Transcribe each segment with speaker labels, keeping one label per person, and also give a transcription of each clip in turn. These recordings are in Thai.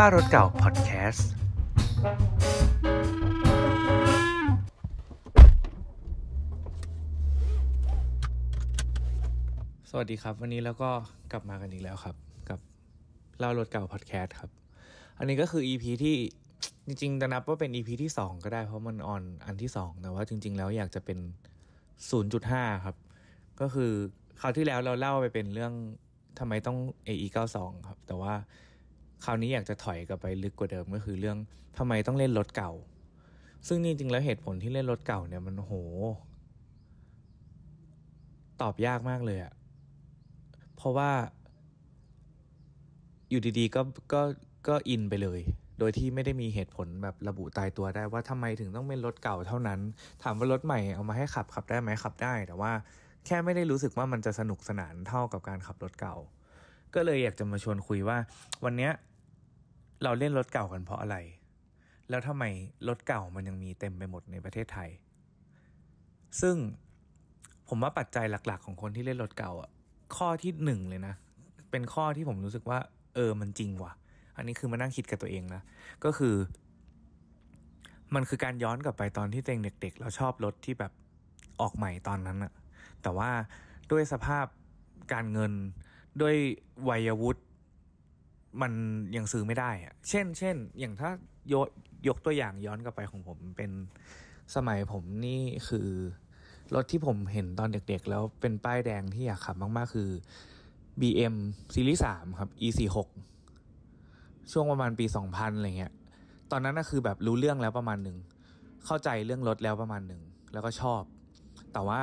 Speaker 1: ป้ารถเก่าพอดแคสต์ สวัสดีครับ วันนี้ แล้วก็กลับมากันอีกแล้วครับ กับเล่ารถเก่าพอดแคสต์ครับอันนี้ก็คือ EP ที่จริงๆจะนับว่าเป็น EP ที่2ก็ได้เพราะมันออนอันที่2แต่ว่า จริง ๆ แล้วอยากจะเป็น0.5ครับ ก็คือคราวที่แล้วเราเล่าไปเป็นเรื่องทำไมต้อง AE92 ครับ แต่ว่าคราวนี้อยากจะถอยกลับไปลึกกว่าเดิมก็คือเรื่องทำไมต้องเล่นรถเก่า ซึ่งจริงๆแล้วเหตุผลที่เล่นรถเก่าเนี่ยมันโหตอบยากมากเลยอะเพราะว่าอยู่ดีๆ ก็ก็ก็อินไปเลย โดยที่ไม่ได้มีเหตุผลแบบระบุตายตัวได้ว่าทำไมถึงต้องเป็นรถเก่าเท่านั้น ถามว่ารถใหม่เอามาให้ขับขับได้ไหมขับได้แต่ว่าแค่ไม่ได้รู้สึกว่ามันจะสนุกสนานเท่ากับการขับรถเก่าก็เลยอยากจะมาชวนคุยว่า วันเนี้ยเราเล่นรถเก่ากันเพราะอะไร แล้วทำไมรถเก่ามันยังมีเต็มไปหมดในประเทศไทย ซึ่งผมว่าปัจจัยหลักๆของคนที่เล่นรถเก่าอ่ะ ข้อที่หนึ่งเลยนะ เป็นข้อที่ผมรู้สึกว่า เออมันจริงว่ะ อันนี้คือมานั่งคิดกับตัวเองนะ ก็คือ มันคือการย้อนกลับไปตอนที่ตัวเองเด็กๆเราชอบรถที่แบบออกใหม่ตอนนั้นอะแต่ว่าด้วยสภาพการเงินด้วยวัยวุฒิมันยังซื้อไม่ได้อะเช่น เช่น อย่างถ้ายกยกตัวอย่างย้อนกลับไปของผม เป็นสมัยผมนี่คือรถที่ผมเห็นตอนเด็ก ๆ แล้วเป็นป้ายแดงที่อยากขับมากๆ คือ BM ซีรีส์3ครับ E46 ช่วงประมาณปี 2000อะไรเงี้ยตอนนั้นก็คือแบบรู้เรื่องแล้วประมาณหนึ่งเข้าใจเรื่องรถแล้วประมาณหนึ่งแล้วก็ชอบ แต่ว่า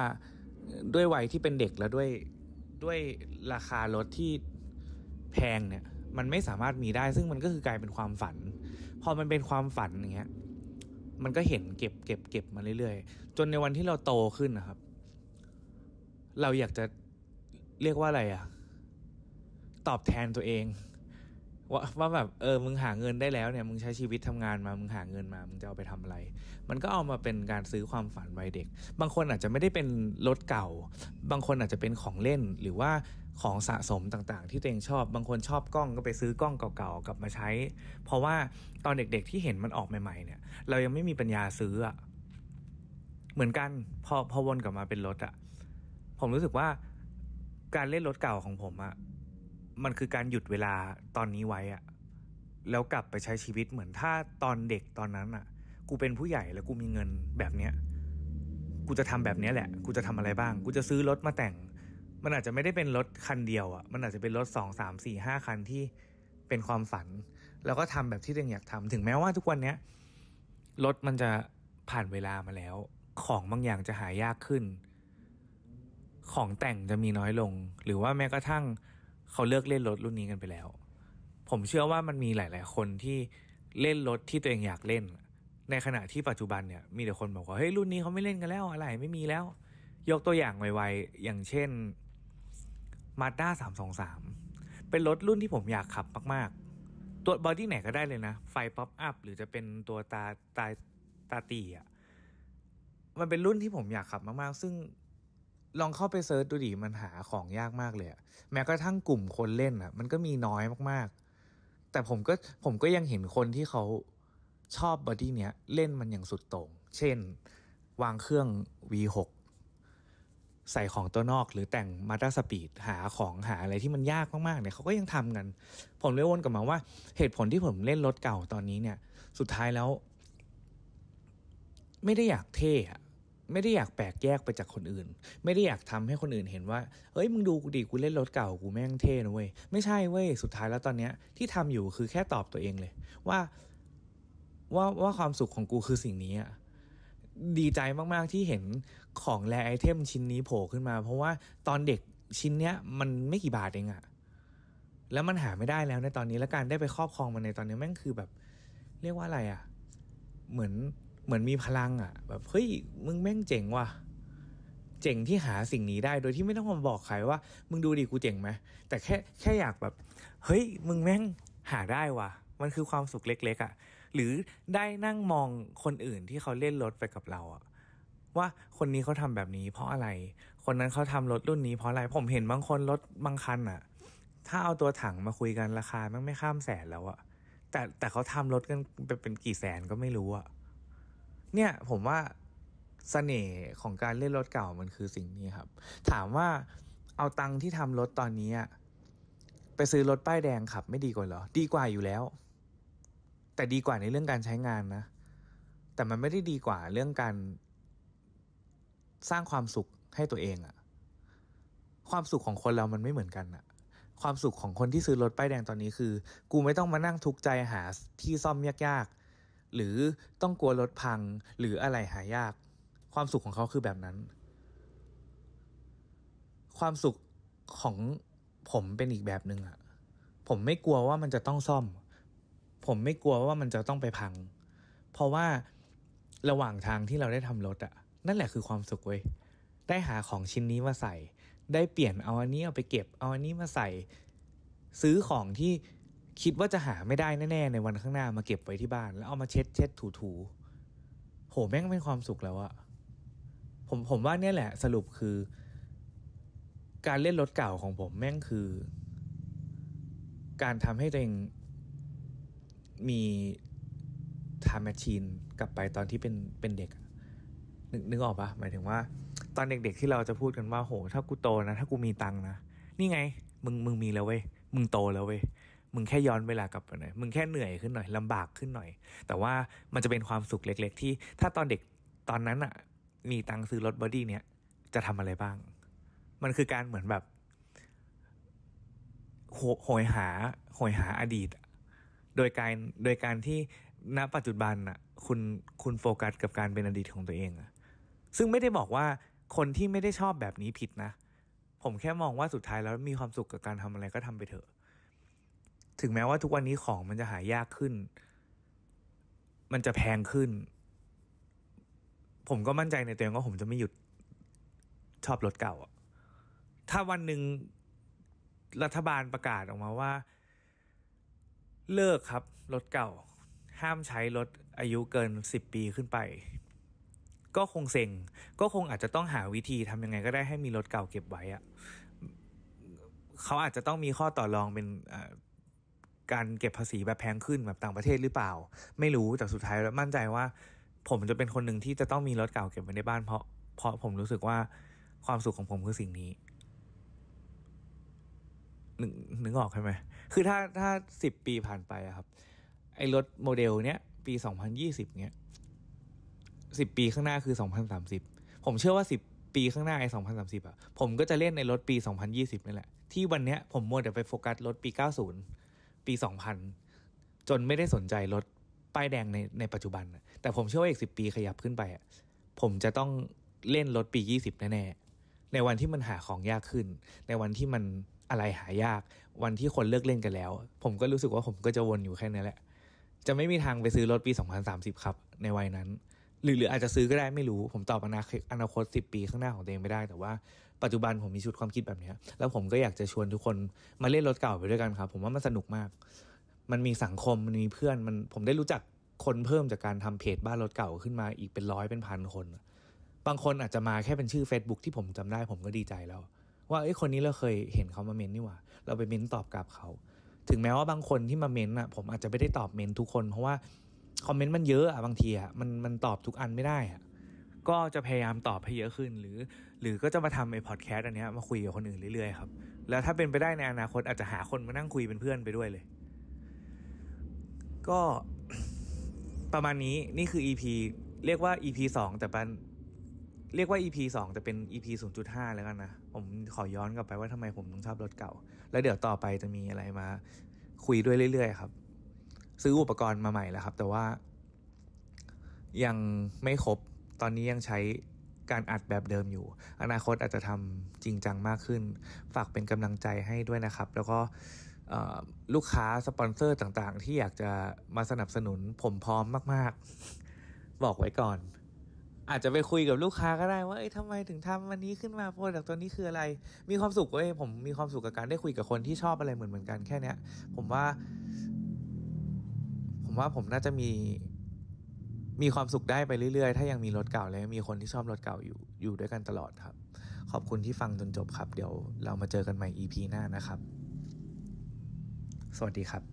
Speaker 1: ด้วยวัยที่เป็นเด็กแล้วด้วยด้วยราคารถที่แพงเนี่ย มันไม่สามารถมีได้ซึ่งมันก็คือกลายเป็นความฝัน พอมันเป็นความฝันอย่างเงี้ยมันก็เห็นเก็บเก็บเก็บมาเรื่อยๆ จนในวันที่เราโตขึ้นนะครับ เราอยากจะเรียกว่าอะไรอะตอบแทนตัวเองว่าว่าแบบเออมึงหาเงินได้แล้วเนี่ยมึงใช้ชีวิตทำงานมามึงหาเงินมามึงจะเอาไปทำอะไร มันก็เอามาเป็นการซื้อความฝันวัยเด็ก บางคนอาจจะไม่ได้เป็นรถเก่า บางคนอาจจะเป็นของเล่นหรือว่าของสะสมต่างๆ ที่ตัวเองชอบ บางคนชอบกล้องก็ไปซื้อกล้องเก่าๆกลับมาใช้ เพราะว่าตอนเด็กๆ ที่เห็นมันออกใหม่ ๆ เนี่ย เรายังไม่มีปัญญาซื้ออะเหมือนกันพอพอวนกลับมาเป็นรถอะผมรู้สึกว่าการเล่นรถเก่าของผมอะมันคือการหยุดเวลาตอนนี้ไว้อะแล้วกลับไปใช้ชีวิตเหมือนถ้าตอนเด็กตอนนั้นอะกูเป็นผู้ใหญ่แล้วกูมีเงินแบบเนี้ย กูจะทำแบบเนี้ยแหละ กูจะทำอะไรบ้าง กูจะซื้อรถมาแต่ง มันอาจจะไม่ได้เป็นรถคันเดียวอ่ะ มันอาจจะเป็นรถสองสามสี่ห้าคันที่เป็นความฝัน แล้วก็ทำแบบที่ตัวเองอยากทำ ถึงแม้ว่าทุกวันเนี้ยรถมันจะผ่านเวลามาแล้ว ของบางอย่างจะหายากขึ้น ของแต่งจะมีน้อยลง หรือว่าแม้กระทั่งเขาเลิกเล่นรถรุ่นนี้กันไปแล้ว ผมเชื่อว่ามันมีหลาย ๆ คนที่เล่นรถที่ตัวเองอยากเล่น ในขณะที่ปัจจุบันเนี่ยมีแต่คนบอกว่า เฮ้ยรุ่นนี้เขาไม่เล่นกันแล้ว อะไรไม่มีแล้ว ยกตัวอย่างไว ๆ อย่างเช่นมาาด้สามสองสามเป็นรถรุ่นที่ผมอยากขับมาก ๆ ตัวบอดี้ไหนก็ได้เลยนะ ไฟป๊อปอัพหรือจะเป็นตัวตาตาตาตีอะมันเป็นรุ่นที่ผมอยากขับมาก ๆ ซึ่งลองเข้าไปเซิร์ชดูดิ มันหาของยากมากเลย แม้กระทั่งกลุ่มคนเล่นอะมันก็มีน้อยมากๆ แต่ผมก็ ผมก็ยังเห็นคนที่เขาชอบบอดี้เนี้ย เล่นมันอย่างสุดโต่งเช่น วางเครื่อง V6 ใส่ของตัวนอกหรือแต่งมาตาสปีด หาของหาอะไรที่มันยากมากๆ เนี่ย เขาก็ยังทำกัน ผมเลยวนกลับมาว่า เหตุผลที่ผมเล่นรถเก่าตอนนี้เนี่ย สุดท้ายแล้ว ไม่ได้อยากเท่อะไม่ได้อยากแปลกแยกไปจากคนอื่น ไม่ได้อยากทำให้คนอื่นเห็นว่าเอ้ยมึงดูกูดิกูเล่นรถเก่ากูแม่งเท่นะเว้ยไม่ใช่เว้ย สุดท้ายแล้วตอนเนี้ย ที่ทำอยู่คือแค่ตอบตัวเองเลย ว่า ว่าว่าความสุขของกูคือสิ่งนี้อะดีใจมากๆที่เห็นของแรไอเทมชิ้นนี้โผล่ขึ้นมา เพราะว่าตอนเด็กชิ้นเนี้ย มันไม่กี่บาทเองอะแล้วมันหาไม่ได้แล้วในตอนนี้แล้วการได้ไปครอบครองมันในตอนนี้แม่งคือแบบ เรียกว่าอะไรอะเหมือนเหมือนมีพลังอะ่ะแบบเฮ้ย มึงแม่งเจ๋งว่ะ เจ๋งที่หาสิ่งนี้ได้ โดยที่ไม่ต้องมาบอกใครว่า มึงดูดิกูเจ๋งไหมแต่แค่แค่อยากแบบ เฮ้ย มึงแม่งหาได้ว่ะ มันคือความสุขเล็กๆอะ่ะ หรือได้นั่งมองคนอื่นที่เขาเล่นรถไปกับเราอะ่ะว่าคนนี้เขาทำแบบนี้ เพราะอะไรคนนั้นเขาทำรถรุ่นนี้เพราะอะไรผมเห็นบางคนรถบางคันอะ่ะ ถ้าเอาตัวถังมาคุยกันราคามันไม่ข้ามแสนแล้วอะแต่แต่เขาทำรถกันเป็นกี่แสนก็ไม่รู้อ่ะเนี่ยผมว่าเสน่ห์ของการเล่นรถเก่ามันคือสิ่งนี้ครับ ถามว่าเอาตังที่ทำรถตอนนี้ไปซื้อรถป้ายแดงขับ ไม่ดีกว่าเหรอ ดีกว่าอยู่แล้ว แต่ดีกว่าในเรื่องการใช้งานนะ แต่มันไม่ได้ดีกว่าเรื่องการสร้างความสุขให้ตัวเองอะความสุขของคนเรามันไม่เหมือนกันอะความสุขของคนที่ซื้อรถป้ายแดงตอนนี้คือ กูไม่ต้องมานั่งทุกข์ใจหาที่ซ่อมยากหรือต้องกลัวรถพังหรืออะไรหายาก ความสุขของเขาคือแบบนั้น ความสุขของผมเป็นอีกแบบหนึ่งอะผมไม่กลัวว่ามันจะต้องซ่อม ผมไม่กลัวว่ามันจะต้องไปพัง เพราะว่าระหว่างทางที่เราได้ทำรถอะนั่นแหละคือความสุขเว้ยได้หาของชิ้นนี้มาใส่ ได้เปลี่ยนเอาอันนี้เอาไปเก็บเอาอันนี้มาใส่ ซื้อของที่คิดว่าจะหาไม่ได้แน่ๆในวันข้างหน้ามาเก็บไว้ที่บ้าน แล้วเอามาเช็ดเช็ดถูถู โหแม่งเป็นความสุขแล้วอะผมผมว่าเนี่ยแหละสรุปคือ การเล่นรถเก่าของผมแม่งคือ การทำให้ตัวเองมีทามแมชชีนกลับไปตอนที่เป็นเป็นเด็ก นึกนึกออกปะหมายถึงว่า ตอนเด็กๆที่เราจะพูดกันว่าโหถ้ากูโตนะ ถ้ากูมีตังนะ นี่ไง มึงมึงมีแล้วเว้ยมึงโตแล้วเว้ยมึงแค่ย้อนเวลากลับไปหน่อย มึงแค่เหนื่อยขึ้นหน่อยลำบากขึ้นหน่อย แต่ว่ามันจะเป็นความสุขเล็กๆ ที่ถ้าตอนเด็กตอนนั้นอะมีตังค์ซื้อรถบอดี้เนี่ยจะทำอะไรบ้าง มันคือการเหมือนแบบโหยหาโหยหาอดีตโดยการโดยการที่ณปัจจุบันอะคุณคุณโฟกัสกับการเป็นอดีตของตัวเองอะซึ่งไม่ได้บอกว่าคนที่ไม่ได้ชอบแบบนี้ผิดนะผมแค่มองว่าสุดท้ายแล้วมีความสุขกับการทำอะไรก็ทำไปเถอะถึงแม้ว่าทุกวันนี้ของมันจะหายากขึ้น มันจะแพงขึ้น ผมก็มั่นใจในตัวเองว่าผมจะไม่หยุดชอบรถเก่า ถ้าวันหนึ่งรัฐบาลประกาศออกมาว่า เลิกครับ รถเก่า ห้ามใช้รถอายุเกินสิบปีขึ้นไป ก็คงเซ็ง ก็คงอาจจะต้องหาวิธีทำยังไงก็ได้ให้มีรถเก่าเก็บไว้อะเขาอาจจะต้องมีข้อต่อรองเป็นการเก็บภาษีแบบแพงขึ้นแบบต่างประเทศหรือเปล่า ไม่รู้แต่สุดท้ายแล้วมั่นใจว่า ผมจะเป็นคนหนึ่งที่จะต้องมีรถเก่าเก็บไว้ในบ้านเพราะเพราะผมรู้สึกว่าความสุขของผมคือสิ่งนี้นึกนึกออกใช่ไหมคือถ้าถ้าสิบปีผ่านไปอะครับ ไอ้รถโมเดลเนี้ย ปีสองพันยี่สิบเนี้ยสิบปีข้างหน้าคือสองพันสามสิบผมเชื่อว่าสิบปีข้างหน้าไอ้สองพันสามสิบอะผมก็จะเล่นในรถปีสองพันยี่สิบนี่แหละ ที่วันเนี้ยผมมัวแต่ไปโฟกัสรถปีเก้าศูนย์ปี 2000 จนไม่ได้สนใจรถป้ายแดงในในปัจจุบันแต่ผมเชื่อว่าอีกสิปีขยับขึ้นไป ผมจะต้องเล่นรถปี20 แน่ๆในวันที่มันหาของยากขึ้น ในวันที่มันอะไรหายาก วันที่คนเลิกเล่นกันแล้ว ผมก็รู้สึกว่าผมก็จะวนอยู่แค่นี้แหละจะไม่มีทางไปซื้อรถปี2030 ครับ ในวัยนั้น หรือหรืออาจจะซื้อก็ได้ไม่รู้ ผมตอบอนาคตอนาคต10 ปีข้างหน้าของตัวเองไม่ได้แต่ว่าปัจจุบัน ผมมีชุดความคิดแบบนี้แล้วผมก็อยากจะชวนทุกคนมาเล่นรถเก่าไปด้วยกันครับ ผมว่ามันสนุกมาก มันมีสังคมมันมีเพื่อนมันผมได้รู้จักคนเพิ่มจากการทำเพจบ้านรถเก่าขึ้นมาอีกเป็นร้อยเป็นพันคน บางคนอาจจะมาแค่เป็นชื่อ Facebook ที่ผมจำได้ผมก็ดีใจแล้ว ว่าไอ้คนนี้เราเคยเห็นเขามาเมนนี่หว่าเราไปเมนตอบกลับเขา ถึงแม้ว่าบางคนที่มาเมนอ่ะ ผมอาจจะไม่ได้ตอบเมนทุกคนเพราะว่าคอมเมนต์มันเยอะอ่ะบางทีอ่ะมันมันตอบทุกอันไม่ได้อ่ะก็จะพยายามตอบให้เยอะขึ้นหรือหรือก็จะมาทำไอ้พอดแคสต์อันนี้มาคุยกับคนอื่นเรื่อยๆครับ แล้วถ้าเป็นไปได้ในอนาคตอาจจะหาคนมานั่งคุยเป็นเพื่อนไปด้วยเลย ก็ประมาณนี้นี่คือ EP เรียกว่า EP สองแต่เป็นเรียกว่า EP สอง่เป็น EP 0.5แล้วกันนะผมขอย้อนกลับไปว่าทำไมผมต้องชอบรถเก่า แล้วเดี๋ยวต่อไปจะมีอะไรมา คุยด้วยเรื่อยๆครับ ซื้ออุปกรณ์มาใหม่แล้วครับ แต่ว่ายังไม่ครบตอนนี้ยังใช้การอัดแบบเดิมอยู่ อนาคตอาจจะทำจริงจังมากขึ้น ฝากเป็นกำลังใจให้ด้วยนะครับ แล้วก็ลูกค้าสปอนเซอร์ต่างๆ ที่อยากจะมาสนับสนุน ผมพร้อมมาก ๆ บอกไว้ก่อน อาจจะไปคุยกับลูกค้าก็ได้ ว่าเอ้ยทำไมถึงทำวันนี้ขึ้นมาโปรดักตัวนี้คืออะไร มีความสุขเว้ยผมมีความสุขกับการได้คุยกับคนที่ชอบอะไรเหมือนเหมือนกันแค่เนี้ยผมว่า ผมว่าผมน่าจะมีมีความสุขได้ไปเรื่อยๆ ถ้ายังมีรถเก่าและมีคนที่ชอบรถเก่าอยู่ อยู่ด้วยกันตลอดครับ ขอบคุณที่ฟังจนจบครับ เดี๋ยวเรามาเจอกันใหม่ EP หน้านะครับ สวัสดีครับ